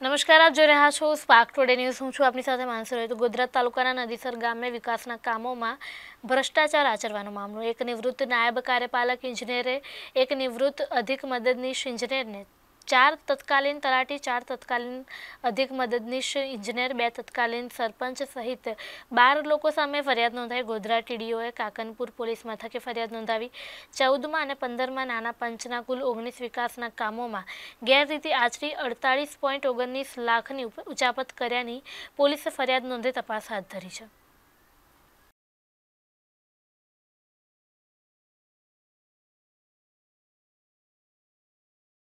નમસ્કાર આપ જોઈ રહ્યા છો સ્પાર્ક ટોડે ન્યૂઝ હું છું આપની સાથે માનસુર તો ગુજરાત તાલુકાના નદીસર ગામે વિકાસના કામોમાં ભ્રષ્ટાચાર આચરવાનો મામલો એક નિવૃત્ત નાયબ કાર્યપાલક ઇજનેરે એક નિવૃત્ત અધિક મદદનીશ ઇજનેરને ચાર તત્કાલીન તલાટી ચાર તત્કાલીન અધિક મદદનીશ ઇજનેર બે તત્કાલીન સરપંચ સહિત બાર લોકો સામે ફરિયાદ નોંધાવી ગોધરા ટીડીઓએ કાકનપુર પોલીસ મથકે ફરિયાદ નોંધાવી ચૌદમાં અને પંદરમાં નાના પંચના કુલ ઓગણીસ વિકાસના કામોમાં ગેરરીતિ આચરી અડતાળીસ પોઈન્ટ ઓગણીસ લાખની ઉચાપત કર્યાની પોલીસે ફરિયાદ નોંધી તપાસ હાથ ધરી છે